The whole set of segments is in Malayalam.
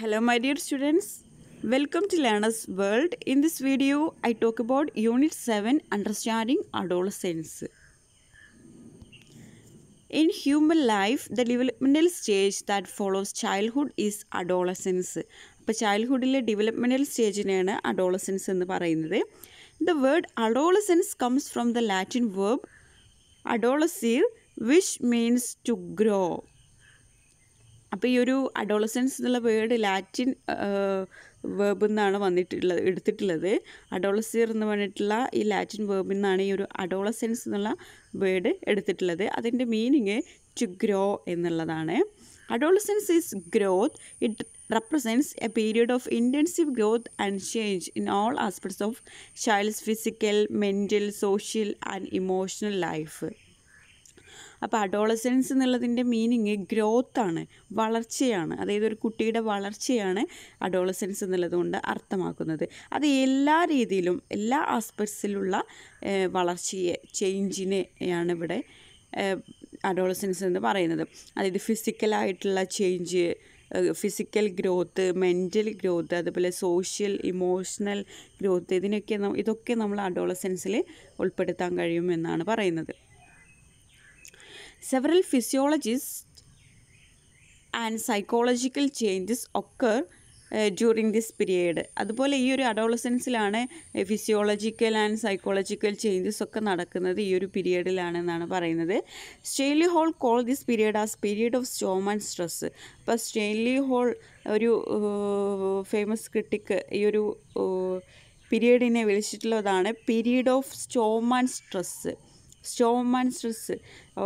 Hello my dear students, welcome to Learner's World. In this video, I talk about Unit 7 Understanding Adolescence. In human life, the developmental stage that follows childhood is adolescence. അപ്പോൾ ചൈൽഡ്ഹുഡിലെ ഡെവലപ്മെൻറ്റൽ സ്റ്റേജിനെയാണ് അഡോളസൻസ് എന്ന് പറയുന്നത് the word adolescence comes from the Latin verb adolescere which means to grow അപ്പോൾ ഈ ഒരു അഡോളസൻസ് എന്നുള്ള വേർഡ് ലാറ്റിൻ വേർബിൽ നിന്നാണ് വന്നിട്ടുള്ളത് എടുത്തിട്ടുള്ളത് അഡോളസിയർ എന്ന് പറഞ്ഞിട്ടുള്ള ഈ ലാറ്റിൻ വേർബിൽ നിന്നാണ് ഈ ഒരു അഡോളസൻസ് എന്നുള്ള വേർഡ് എടുത്തിട്ടുള്ളത് അതിൻ്റെ മീനിങ് ടു ഗ്രോ എന്നുള്ളതാണ് adolescence is growth it represents a period of intensive growth and change in all aspects of child's physical mental social and emotional life അപ്പോൾ അഡോളസൻസ് എന്നുള്ളതിൻ്റെ മീനിങ് ആണ് വളർച്ചയാണ് അതായത് ഒരു കുട്ടിയുടെ വളർച്ചയാണ് അഡോളസൻസ് എന്നുള്ളതുകൊണ്ട് അർത്ഥമാക്കുന്നത് അത് എല്ലാ രീതിയിലും എല്ലാ ആസ്പെക്ട്സിലുള്ള വളർച്ചയെ ചേഞ്ചിനെയാണ് ഇവിടെ അഡോളസൻസ് എന്ന് പറയുന്നത് അതായത് ഫിസിക്കലായിട്ടുള്ള change physical growth mental growth അതുപോലെ സോഷ്യൽ ഇമോഷണൽ ഗ്രോത്ത് ഇതിനൊക്കെ ഇതൊക്കെ നമ്മൾ അഡോളസൻസിൽ ഉൾപ്പെടുത്താൻ കഴിയുമെന്നാണ് പറയുന്നത് several physiologists and psychological changes occur during this period അതുപോലെ ഈ ഒരു അഡോളസൻസിലാണ് ഫിസിയോളജിക്കൽ ആൻഡ് സൈക്കോളജിക്കൽ ചേഞ്ചസ് ഒക്കെ നടക്കുന്നത് ഈ ഒരു പീരിയഡിലാണെന്നാണ് പറയുന്നത് Stanley Hall call this period as period of storm and stress അപ്പോൾ സ്റ്റെയിൻലി ഹോൾ ഒരു ഫേമസ് ക്രിട്ടിക്ക് ഈ ഒരു പീരിയഡിനെ വിളിച്ചിട്ടുള്ളതാണ് period of storm and stress സ്റ്റോമൻ stress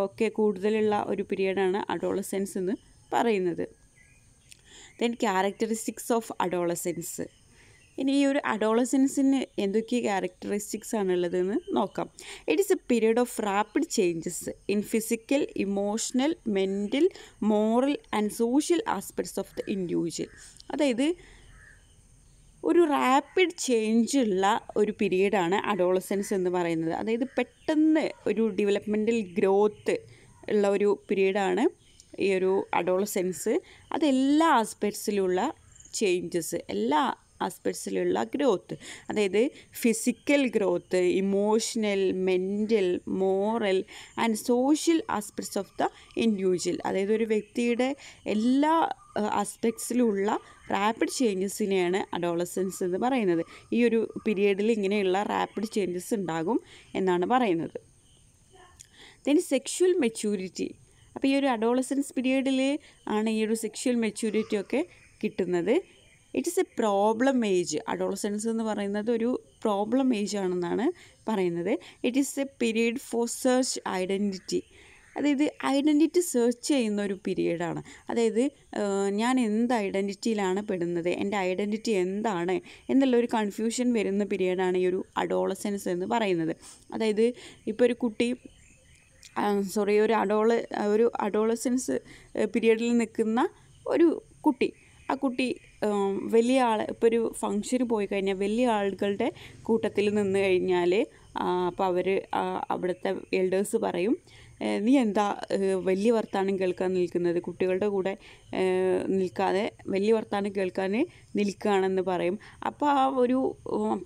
ഒക്കെ കൂടുതലുള്ള ഒരു പീരീഡാണ് അഡോളസെൻസ് എന്ന് പറയുന്നത് ദെൻ ക്യാരക്ടറിസ്റ്റിക്സ് ഓഫ് അഡോളസെൻസ് ഇനി ഈ ഒരു അഡോളസെൻസിന് എന്തൊക്കെ ക്യാരക്ടറിസ്റ്റിക്സ് ആണുള്ളതെന്ന് നോക്കാം it is a period of rapid changes in physical emotional mental moral and social aspects of the individual അതായത് ഒരു റാപ്പിഡ് ചേഞ്ച് ഉള്ള ഒരു പീരീഡാണ് അഡോളസൻസ് എന്ന് പറയുന്നത് അതായത് പെട്ടെന്ന് ഒരു ഡെവലപ്മെൻറ്റൽ ഗ്രോത്ത് ഉള്ള ഒരു പീരീഡാണ് ഈ ഒരു അഡോളസെൻസ് അതെല്ലാ ആസ്പെക്ട്സിലുള്ള ചേഞ്ചസ് എല്ലാ ആസ്പെക്ട്സിലുള്ള ഗ്രോത്ത് അതായത് physical growth emotional mental moral and social aspects of the individual അതായത് ഒരു വ്യക്തിയുടെ എല്ലാ ആസ്പെക്ട്സിലുള്ള റാപ്പിഡ് ചേഞ്ചസിനെയാണ് അഡോളസൻസ് എന്ന് പറയുന്നത് ഈ ഒരു പീരിയഡിൽ ഇങ്ങനെയുള്ള റാപ്പിഡ് ചേഞ്ചസ് ഉണ്ടാകും എന്നാണ് പറയുന്നത് ദെൻ സെക്ഷുവൽ മെച്യൂരിറ്റി അപ്പോൾ ഈ ഒരു അഡോളസൻസ് പീരീഡിൽ ആണ് ഈ ഒരു സെക്ഷുവൽ മെച്യൂരിറ്റി ഒക്കെ കിട്ടുന്നത് it is a problem age adolescence എന്ന് പറയുന്നത് ഒരു പ്രോബ്ലം ഏജ് ആണെന്നാണ് പറയുന്നത് it is a period for search identity അതായത് ഐഡൻറ്റിറ്റി സെർച്ച് ചെയ്യുന്ന ഒരു പീരീഡാണ് അതായത് ഞാൻ എന്ത് ഐഡൻറ്റിറ്റിയിലാണ് പെടുന്നത് എൻ്റെ ഐഡൻറ്റിറ്റി എന്താണ് എന്നുള്ള ഒരു കൺഫ്യൂഷൻ വരുന്ന പീരീഡാണ് ഈ ഒരു അഡോളസൻസ് എന്ന് പറയുന്നത് അതായത് ഇപ്പോൾ ഒരു കുട്ടി സോറി ഒരു അഡോള ഒരു അഡോളസൻസ് പീരീഡിൽ നിൽക്കുന്ന ഒരു കുട്ടി ആ കുട്ടി വലിയ ആൾ ഇപ്പോൾ ഒരു ഫംഗ്ഷന് പോയി കഴിഞ്ഞാൽ വലിയ ആളുകളുടെ കൂട്ടത്തിൽ നിന്ന് കഴിഞ്ഞാൽ അപ്പോൾ അവർ അവിടുത്തെ എൽഡേഴ്സ് പറയും നീ എന്താ വലിയ വർത്താനം കേൾക്കാൻ നിൽക്കുന്നത് കുട്ടികളുടെ കൂടെ നിൽക്കാതെ വലിയ വർത്താനം കേൾക്കാൻ നിൽക്കുകയാണെന്ന് പറയും അപ്പോൾ ആ ഒരു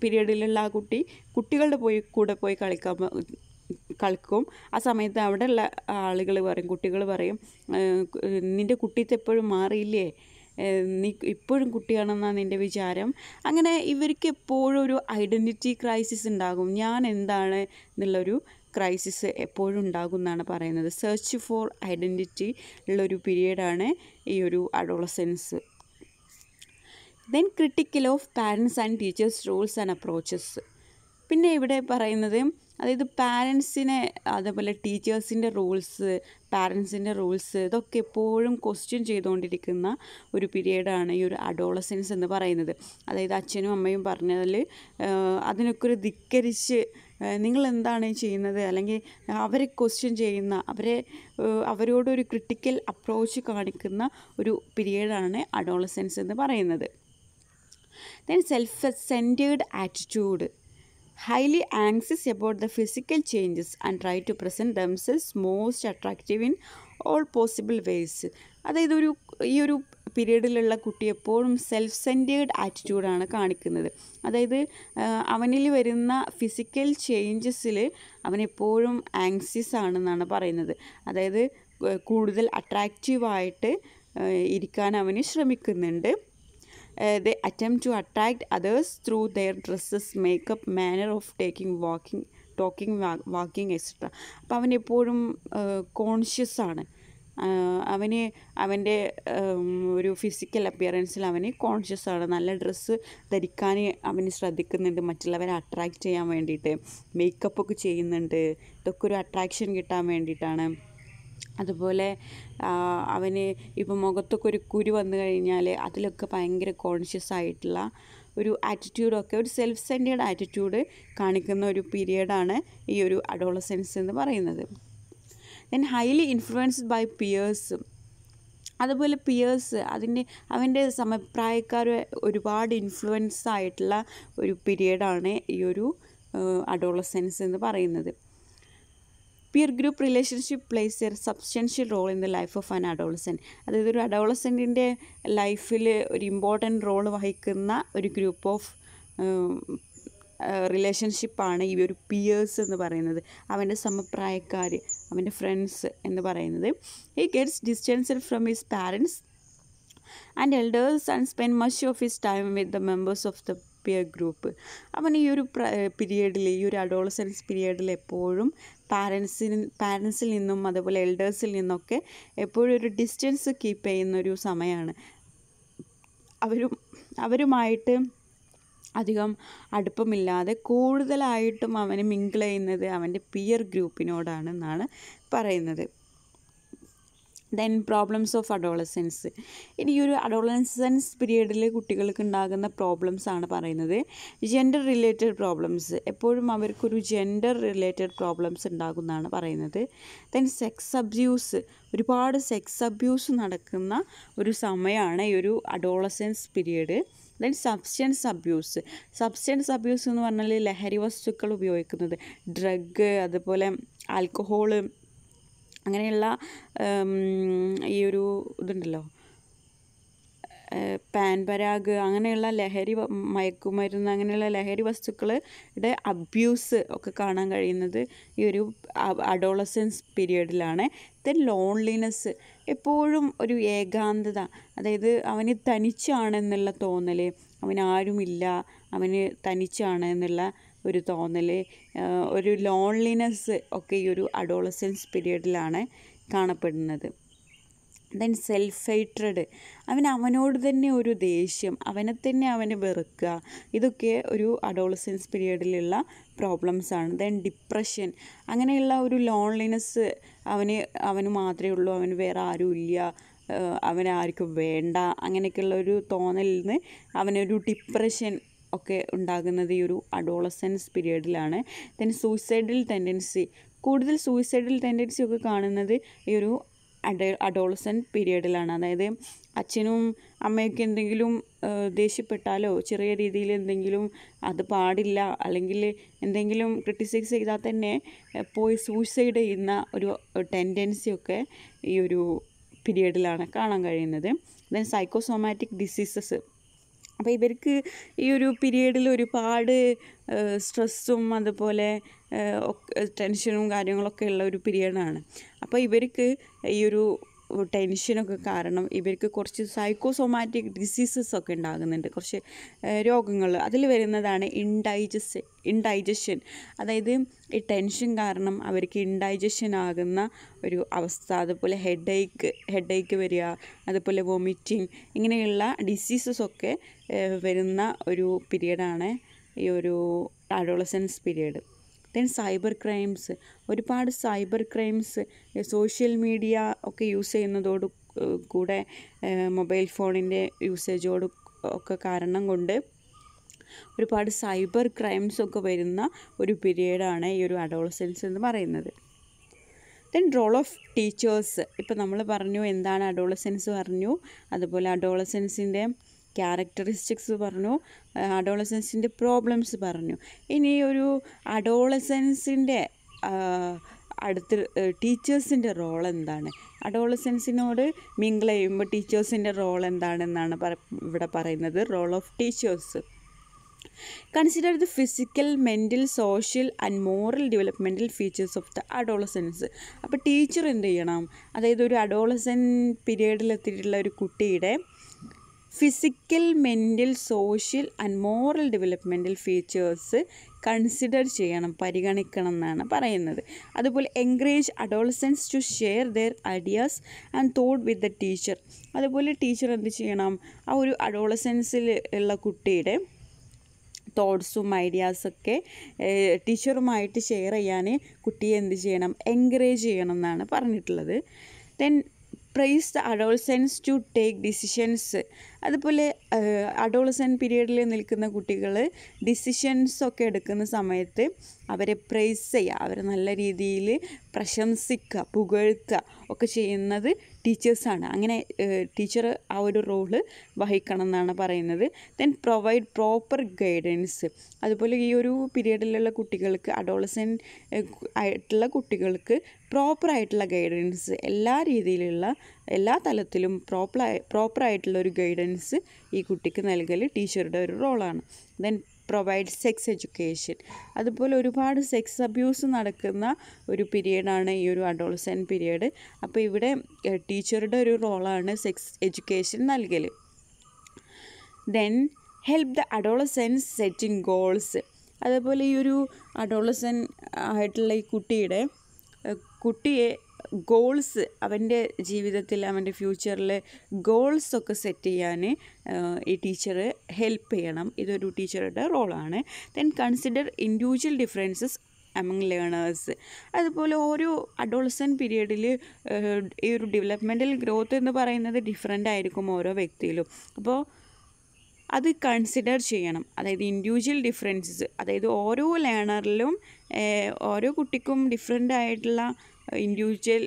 പീരീഡിലുള്ള ആ കുട്ടി കുട്ടികളുടെ പോയി കൂടെ പോയി കളിക്കാൻ കളിക്കും ആ സമയത്ത് അവിടെയുള്ള ആളുകൾ പറയും കുട്ടികൾ പറയും നിൻ്റെ കുട്ടിത്തെപ്പോഴും മാറിയില്ലേ നീ ഇപ്പോഴും കുട്ടിയാണെന്നാണ് നിൻ്റെ വിചാരം അങ്ങനെ ഇവർക്ക് എപ്പോഴും ഒരു ഐഡൻറ്റിറ്റി ക്രൈസിസ് ഉണ്ടാകും ഞാൻ എന്താണ് എന്നുള്ളൊരു ക്രൈസിസ് എപ്പോഴും ഉണ്ടാകും എന്നാണ് പറയുന്നത് സെർച്ച് ഫോർ ഐഡൻറ്റിറ്റി ഉള്ളൊരു പീരീഡാണ് ഈ ഒരു adolescence then critical of parents and teachers rules and approaches പിന്നെ ഇവിടെ പറയുന്നത് അതായത് പാരൻസിനെ അതേപോലെ ടീച്ചേഴ്സിൻ്റെ റൂൾസ് പാരൻസിൻ്റെ റൂൾസ് ഇതൊക്കെ എപ്പോഴും ക്വസ്റ്റ്യൻ ചെയ്തുകൊണ്ടിരിക്കുന്ന ഒരു പീരീഡാണ് ഈ ഒരു അഡോളസൻസ് എന്ന് പറയുന്നത് അതായത് അച്ഛനും അമ്മയും പറഞ്ഞതിൽ അതിനൊക്കെ ഒരു ധിക്കരിച്ച് നിങ്ങൾ എന്താണ് ചെയ്യുന്നത് അല്ലെങ്കിൽ അവരെ ക്വസ്റ്റ്യൻ ചെയ്യുന്ന അവരെ അവരോടൊരു ക്രിട്ടിക്കൽ അപ്രോച്ച് കാണിക്കുന്ന ഒരു പീരീഡാണ് അഡോളസൻസ് എന്ന് പറയുന്നത് then self centred attitude highly anxious about the physical changes and try to present themselves most attractive in all possible ways അതായത് ഒരു ഈ ഒരു പീരീഡിലുള്ള കുട്ടി എപ്പോഴും സെൽഫ് സെൻറ്റേർഡ് ആറ്റിറ്റ്യൂഡാണ് കാണിക്കുന്നത് അതായത് അവനിൽ വരുന്ന ഫിസിക്കൽ ചേഞ്ചസിൽ അവനെപ്പോഴും ആങ്സിയസ് ആണെന്നാണ് പറയുന്നത് അതായത് കൂടുതൽ അട്രാക്റ്റീവായിട്ട് ഇരിക്കാൻ അവന് ശ്രമിക്കുന്നുണ്ട് Uh, they attempt to attract others through their dresses makeup manner of taking walking talking walking etcetera അപ്പോൾ അവനെപ്പോഴും കോൺഷ്യസ് ആണ് uh, അവന് അവൻ്റെ um, ഒരു ഫിസിക്കൽ അപ്പിയറൻസിൽ അവന് കോൺഷ്യസ് ആണ് നല്ല ഡ്രസ്സ് ധരിക്കാൻ അവന് ശ്രദ്ധിക്കുന്നുണ്ട് മറ്റുള്ളവരെ അട്രാക്റ്റ് ചെയ്യാൻ വേണ്ടിയിട്ട് മേക്കപ്പൊക്കെ ചെയ്യുന്നുണ്ട് ഇതൊക്കെ ഒരു അട്രാക്ഷൻ കിട്ടാൻ വേണ്ടിയിട്ടാണ് അതുപോലെ അവന് ഇപ്പോൾ മുഖത്തൊക്കെ ഒരു കുരു വന്നു കഴിഞ്ഞാൽ അതിലൊക്കെ ഭയങ്കര കോൺഷ്യസ് ആയിട്ടുള്ള ഒരു ആറ്റിറ്റ്യൂഡൊക്കെ ഒരു സെൽഫ് സെൻറ്റേഡ് ആറ്റിറ്റ്യൂഡ് കാണിക്കുന്ന ഒരു പീരിയഡാണ് ഈ ഒരു അഡോളസെൻസ് എന്ന് പറയുന്നത് then highly influenced by peers അതുപോലെ പിയേഴ്സ് അതിൻ്റെ അവൻ്റെ സമപ്രായക്കാർ ഒരുപാട് ഇൻഫ്ലുവൻസ് ആയിട്ടുള്ള ഒരു പീരിയഡാണ് ഈ ഒരു അഡോളസെൻസ് എന്ന് പറയുന്നത് peer group relationship plays a substantial role in the life of an adolescent അതായത് ഒരു അഡോളസൻറ്റിൻ്റെ ലൈഫിൽ ഒരു ഇമ്പോർട്ടൻറ്റ് റോൾ വഹിക്കുന്ന ഒരു ഗ്രൂപ്പ് ഓഫ് റിലേഷൻഷിപ്പാണ് ഈ ഒരു പിയേഴ്സ് എന്ന് പറയുന്നത് അവൻ്റെ സമപ്രായക്കാർ അവൻ്റെ ഫ്രണ്ട്സ് എന്ന് പറയുന്നത് he gets distance from his parents and elders and spend much of his time with the members of the peer group അവൻ ഈ ഒരു പീരീഡിൽ ഈ ഒരു അഡോളസൻസ് പീരീഡിൽ എപ്പോഴും പാരൻസിന് പാരൻസിൽ നിന്നും അതുപോലെ എൽഡേഴ്സിൽ നിന്നൊക്കെ എപ്പോഴും ഒരു ഡിസ്റ്റൻസ് കീപ്പ് ചെയ്യുന്നൊരു സമയമാണ് അവരും അവരുമായിട്ട് അധികം അടുപ്പമില്ലാതെ കൂടുതലായിട്ടും അവന് മിങ്കിൾ ചെയ്യുന്നത് അവൻ്റെ പിയർ ഗ്രൂപ്പിനോടാണെന്നാണ് പറയുന്നത് ദെൻ പ്രോബ്ലംസ് ഓഫ് അഡോളസൻസ് ഇനി ഈ ഒരു അഡോളസൻസ് പീരീഡിൽ കുട്ടികൾക്ക് ഉണ്ടാകുന്ന പ്രോബ്ലംസ് ആണ് പറയുന്നത് ജെൻഡർ റിലേറ്റഡ് പ്രോബ്ലംസ് എപ്പോഴും അവർക്കൊരു ജെൻഡർ റിലേറ്റഡ് പ്രോബ്ലംസ് ഉണ്ടാകുന്നതാണ് പറയുന്നത് ദെൻ സെക്സ് അബ്യൂസ് ഒരുപാട് സെക്സ് അബ്യൂസ് നടക്കുന്ന ഒരു സമയമാണ് ഈ ഒരു adolescence period then substance abuse substance abuse എന്ന് പറഞ്ഞാൽ ലഹരി വസ്തുക്കൾ ഉപയോഗിക്കുന്നത് ഡ്രഗ് അതുപോലെ ആൽക്കഹോള് അങ്ങനെയുള്ള ഈ ഒരു ഇതുണ്ടല്ലോ പാൻപരാഗ് അങ്ങനെയുള്ള ലഹരി മയക്കുമരുന്ന് അങ്ങനെയുള്ള ലഹരി വസ്തുക്കളുടെ അബ്യൂസ് ഒക്കെ കാണാൻ കഴിയുന്നത് ഈ ഒരു അഡോളസൻസ് പീരിയഡിലാണ് ദെൻ ലോൺലിനെസ് എപ്പോഴും ഒരു ഏകാന്തത അതായത് അവന് തനിച്ചാണെന്നുള്ള തോന്നൽ അവനാരുമില്ല അവന് തനിച്ചാണ് എന്നുള്ള ഒരു തോന്നൽ ഒരു ലോൺലിനെസ് ഒക്കെ ഈ ഒരു അഡോളസൻസ് പീരീഡിലാണ് കാണപ്പെടുന്നത് ദെൻ സെൽഫ് ഹൈട്രഡ് അവൻ അവനോട് തന്നെ ഒരു ദേഷ്യം അവനെ തന്നെ അവന് വെറുക്കുക ഇതൊക്കെ ഒരു അഡോളസൻസ് പീരീഡിലുള്ള പ്രോബ്ലംസാണ് ദെൻ ഡിപ്രഷൻ അങ്ങനെയുള്ള ഒരു ലോൺലിനെസ് അവന് അവന് മാത്രമേ ഉള്ളൂ അവന് വേറെ ആരുമില്ല അവനാർക്കും വേണ്ട അങ്ങനെയൊക്കെയുള്ള ഒരു തോന്നലിൽ നിന്ന് അവനൊരു ഡിപ്രഷൻ ഒക്കെ ഉണ്ടാകുന്നത് ഈ ഒരു അഡോളസൻസ് പീരീഡിലാണ് ദെൻ സൂയിസൈഡൽ ടെൻഡൻസി കൂടുതൽ സൂയിസൈഡൽ ടെൻഡൻസി ഒക്കെ കാണുന്നത് ഈ ഒരു അഡ അഡോളസൻ പീരീഡിലാണ് അതായത് അച്ഛനും അമ്മയൊക്കെ എന്തെങ്കിലും ദേഷ്യപ്പെട്ടാലോ ചെറിയ രീതിയിൽ എന്തെങ്കിലും അത് പാടില്ല അല്ലെങ്കിൽ എന്തെങ്കിലും ക്രിട്ടിസൈസ് ചെയ്താൽ തന്നെ പോയി സൂയിസൈഡ് ചെയ്യുന്ന ഒരു ടെൻഡൻസിയൊക്കെ ഈ ഒരു പീരീഡിലാണ് കാണാൻ കഴിയുന്നത് ദെൻ സൈക്കോസോമാറ്റിക് ഡിസീസസ് അപ്പോൾ ഇവർക്ക് ഈ ഒരു പീരീഡിൽ ഒരുപാട് സ്ട്രെസ്സും അതുപോലെ ടെൻഷനും കാര്യങ്ങളൊക്കെ ഉള്ള ഒരു പീരീഡാണ് അപ്പോൾ ഇവർക്ക് ഈ ഒരു ടെൻഷനൊക്കെ കാരണം ഇവർക്ക് കുറച്ച് സൈക്കോസൊമാറ്റിക് ഡിസീസസ് ഒക്കെ ഉണ്ടാകുന്നുണ്ട് കുറച്ച് രോഗങ്ങൾ അതിൽ വരുന്നതാണ് ഇൻഡൈജസ് ഇൻഡൈജഷൻ അതായത് ഈ ടെൻഷൻ കാരണം അവർക്ക് ഇൻഡൈജഷൻ ആകുന്ന ഒരു അവസ്ഥ അതുപോലെ ഹെഡ് ഏക്ക് വരിക അതുപോലെ വോമിറ്റിംഗ് ഇങ്ങനെയുള്ള ഡിസീസസ് ഒക്കെ വരുന്ന ഒരു പീരീഡാണ് ഈ ഒരു adolescence period then cyber crimes ഒരുപാട് സൈബർ ക്രൈംസ് സോഷ്യൽ മീഡിയ ഒക്കെ യൂസ് ചെയ്യുന്നതോട് കൂടെ മൊബൈൽ ഫോണിൻ്റെ യൂസേജോട് ഒക്കെ കാരണം കൊണ്ട് ഒരുപാട് സൈബർ ക്രൈംസ് ഒക്കെ വരുന്ന ഒരു പീരീഡാണ് ഈ ഒരു അഡോളസൻസ് എന്ന് പറയുന്നത് ദെൻ റോൾ ഓഫ് ടീച്ചേഴ്സ് ഇപ്പോൾ നമ്മൾ പറഞ്ഞു എന്താണ് അഡോളസെൻസ് പറഞ്ഞു അതുപോലെ അഡോളസെൻസിൻ്റെ ക്യാരക്ടറിസ്റ്റിക്സ് പറഞ്ഞു അഡോളസൻസിൻ്റെ പ്രോബ്ലംസ് പറഞ്ഞു ഇനി ഒരു അഡോളസൻസിൻ്റെ അടുത്ത് ടീച്ചേഴ്സിൻ്റെ റോൾ എന്താണ് അഡോളസൻസിനോട് മിങ്കിൾ ചെയ്യുമ്പോൾ ടീച്ചേഴ്സിൻ്റെ റോൾ എന്താണെന്നാണ് ഇവിടെ പറയുന്നത് role of teachers consider the physical mental social and moral developmental features of the adolescence അപ്പോൾ ടീച്ചർ എന്ത് ചെയ്യണം അതായത് ഒരു അഡോളസൻ പീരീഡിലെത്തിയിട്ടുള്ള ഒരു കുട്ടിയുടെ physical mental social and moral developmental features consider ചെയ്യണം പരിഗണിക്കണം എന്നാണ് പറയുന്നത് അതുപോലെ encourage adolescence to share their ideas and thought with the teacher അതുപോലെ ടീച്ചർ എന്ത് ചെയ്യണം ആ ഒരു അഡോളസൻസിൽ ഉള്ള കുട്ടിയുടെ തോട്ട്സും ഐഡിയാസൊക്കെ ടീച്ചറുമായിട്ട് ഷെയർ ചെയ്യാൻ കുട്ടിയെ എന്ത് ചെയ്യണം എൻകറേജ് ചെയ്യണം എന്നാണ് പറഞ്ഞിട്ടുള്ളത് then praise the adolescence to take decisions അതുപോലെ അഡോളസൻ പീരീഡിൽ നിൽക്കുന്ന കുട്ടികൾ ഡിസിഷൻസ് ഒക്കെ എടുക്കുന്ന സമയത്ത് അവരെ പ്രൈസ് ചെയ്യുക അവരെ നല്ല രീതിയിൽ പ്രശംസിക്കുക പുകഴ്ത്തുക ഒക്കെ ചെയ്യുന്നത് ടീച്ചേഴ്സാണ് അങ്ങനെ ടീച്ചർ ആ ഒരു റോള് വഹിക്കണം എന്നാണ് പറയുന്നത് ദെൻ പ്രൊവൈഡ് പ്രോപ്പർ ഗൈഡൻസ് അതുപോലെ ഈ ഒരു പീരീഡിലുള്ള കുട്ടികൾക്ക് അഡോളസൻ ആയിട്ടുള്ള കുട്ടികൾക്ക് പ്രോപ്പറായിട്ടുള്ള ഗൈഡൻസ് എല്ലാ രീതിയിലുള്ള എല്ലാ തലത്തിലും പ്രോപ്പറായി പ്രോപ്പറായിട്ടുള്ളൊരു ഒരു ഗൈഡൻസ് ഈ കുട്ടിക്ക് നൽകൽ ടീച്ചറുടെ ഒരു റോളാണ് ദെൻ പ്രൊവൈഡ് സെക്സ് എഡ്യൂക്കേഷൻ അതുപോലെ ഒരുപാട് സെക്സ് അബ്യൂസ് നടക്കുന്ന ഒരു പീരീഡാണ് ഈ ഒരു അഡോൾസൻ പീരീഡ് അപ്പോൾ ഇവിടെ ടീച്ചറുടെ ഒരു റോളാണ് സെക്സ് എഡ്യൂക്കേഷൻ നൽകൽ then help the adolescence setting goals അതേപോലെ ഈ ഒരു അഡോളസൻ ആയിട്ടുള്ള ഈ കുട്ടിയുടെ കുട്ടിയെ ഗോൾസ് അവൻ്റെ ജീവിതത്തിൽ അവൻ്റെ ഫ്യൂച്ചറിൽ ഗോൾസൊക്കെ സെറ്റ് ചെയ്യാൻ ഈ ടീച്ചർ ഹെൽപ്പ് ചെയ്യണം ഇതൊരു ടീച്ചറുടെ റോളാണ് then consider individual differences among learners അതുപോലെ ഓരോ അഡോൾസൺ പീരീഡിൽ ഈ ഒരു ഡെവലപ്മെൻറ്റൽ ഗ്രോത്ത് എന്ന് പറയുന്നത് ഡിഫറെൻ്റ് ആയിരിക്കും ഓരോ വ്യക്തിയിലും അപ്പോൾ അത് കൺസിഡർ ചെയ്യണം അതായത് ഇൻഡിവിജ്വൽ ഡിഫറൻസസ് അതായത് ഓരോ ലേണറിലും ഓരോ കുട്ടിക്കും ഡിഫറെൻ്റ് ആയിട്ടുള്ള ഇൻഡിവിജ്വൽ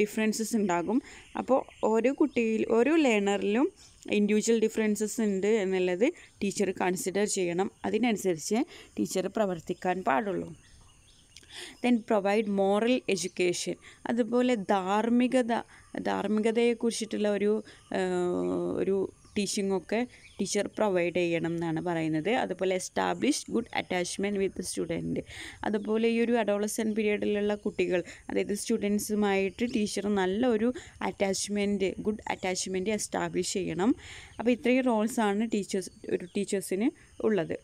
ഡിഫറൻസസ് ഉണ്ടാകും അപ്പോൾ ഓരോ കുട്ടിയിൽ ഓരോ ലേണറിലും ഇൻഡിവിജ്വൽ ഡിഫറൻസസ് ഉണ്ട് എന്നുള്ളത് ടീച്ചർ കൺസിഡർ ചെയ്യണം അതിനനുസരിച്ച് ടീച്ചർ പ്രവർത്തിക്കാൻ പാടുള്ളൂ ദെൻ പ്രൊവൈഡ് മോറൽ എഡ്യൂക്കേഷൻ അതുപോലെ ധാർമ്മികത ധാർമ്മികതയെക്കുറിച്ചിട്ടുള്ള ഒരു ഒരു ടീച്ചിങ്ങൊക്കെ ടീച്ചർ പ്രൊവൈഡ് ചെയ്യണം എന്നാണ് പറയുന്നത് അതുപോലെ establish good attachment with student അതുപോലെ ഈ ഒരു അഡോളസൻ പീരീഡിലുള്ള കുട്ടികൾ അതായത് സ്റ്റുഡൻസുമായിട്ട് ടീച്ചർ നല്ലൊരു അറ്റാച്ച്മെൻറ്റ് ഗുഡ് അറ്റാച്ച്മെൻറ്റ് എസ്റ്റാബ്ലിഷ് ചെയ്യണം അപ്പോൾ ഇത്രയും റോൾസാണ് ടീച്ചേഴ്സ് ഒരു ടീച്ചേഴ്സിന് ഉള്ളത്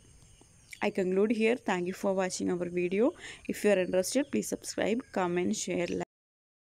I conclude here thank you for watching our video if you are interested please subscribe comment share